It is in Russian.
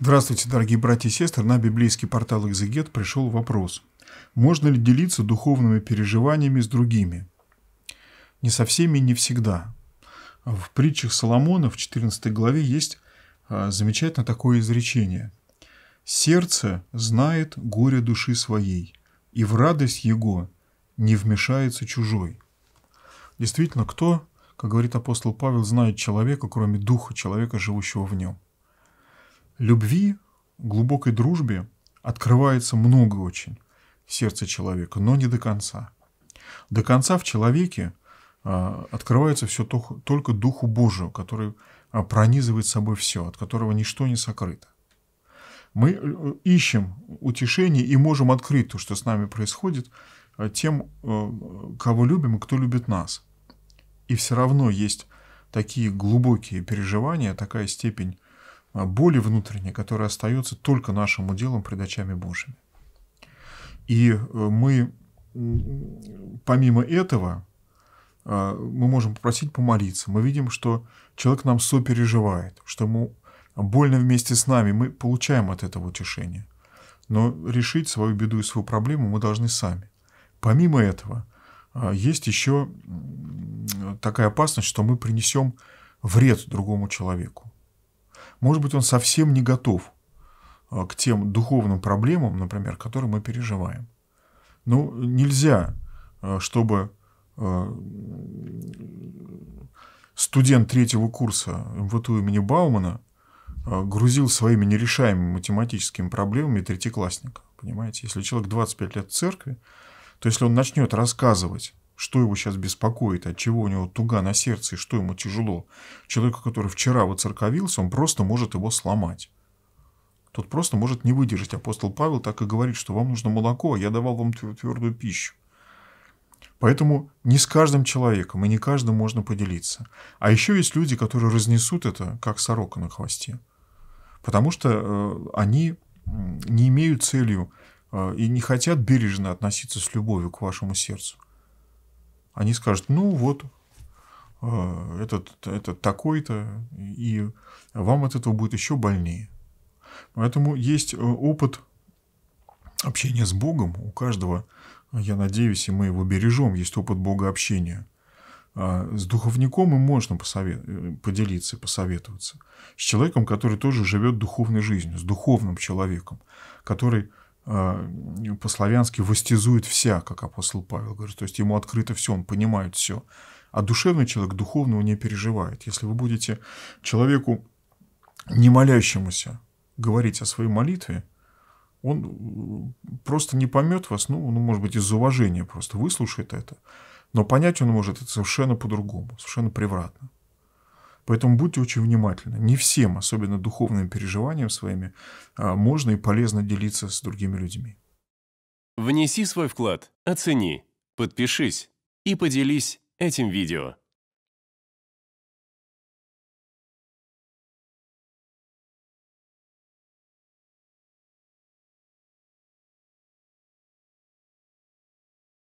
Здравствуйте, дорогие братья и сестры. На библейский портал «Экзегет» пришел вопрос. Можно ли делиться духовными переживаниями с другими? Не со всеми, не всегда. В притчах Соломона в 14 главе есть а, замечательно такое изречение. «Сердце знает горе души своей, и в радость его не вмешается чужой». Действительно, кто, как говорит апостол Павел, знает человека, кроме духа человека, живущего в нем – любви, глубокой дружбе открывается много очень в сердце человека, но не до конца. До конца в человеке а, открывается все только Духу Божию, который а, пронизывает собой все, от которого ничто не сокрыто. Мы э, э, ищем утешение и можем открыть то, что с нами происходит, а, тем, э, кого любим и кто любит нас. И все равно есть такие глубокие переживания, такая степень а, боли внутренней, которые остается только нашим уделом пред очами Божьими. И э, мы, помимо этого, а, мы можем попросить помолиться. Мы видим, что человек нам сопереживает, что ему больно вместе с нами, мы получаем от этого утешение. Но решить свою беду и свою проблему мы должны сами. Помимо этого, а, есть еще такая опасность, что мы принесем вред другому человеку. Может быть, он совсем не готов э, к тем духовным проблемам, например, которые мы переживаем. Ну, нельзя, э, чтобы э, студент третьего курса МВТУ имени Баумана грузил своими нерешаемыми математическими проблемами третьеклассника. Понимаете, если человек 25 лет в церкви, то если он начнет рассказывать что его сейчас беспокоит, от чего у него туга на сердце и что ему тяжело. Человеку, который вчера воцерковился, он просто может его сломать. Тот просто может не выдержать. Апостол Павел так и говорит, что вам нужно молоко, а я давал вам твердую пищу. Поэтому не с каждым человеком и не каждым можно поделиться. А еще есть люди, которые разнесут это, как сорока на хвосте. Потому что э, они не имеют целью э, и не хотят бережно относиться с любовью к вашему сердцу они скажут, ну вот, э, этот, этот такой-то, и вам от этого будет еще больнее. Поэтому есть э, опыт общения с Богом у каждого, я надеюсь, и мы его бережем, есть опыт Бога общения. А с духовником им можно посовет... Э, поделиться посоветоваться. С человеком, который тоже живет духовной жизнью, с духовным человеком, который а, по-славянски «востязует вся», как апостол Павел говорит. То есть ему открыто все, он понимает все. А душевный человек духовного не переживает. Если вы будете человеку, не молящемуся, говорить о своей молитве, он э, просто не поймет вас, ну, ну, может быть, из уважения просто выслушает это. Но понять он может это совершенно по-другому, совершенно превратно. Поэтому будьте очень внимательны. Не всем, особенно духовным переживаниям своими, а, можно и полезно делиться с другими людьми. Внеси свой вклад, оцени, подпишись и поделись этим видео.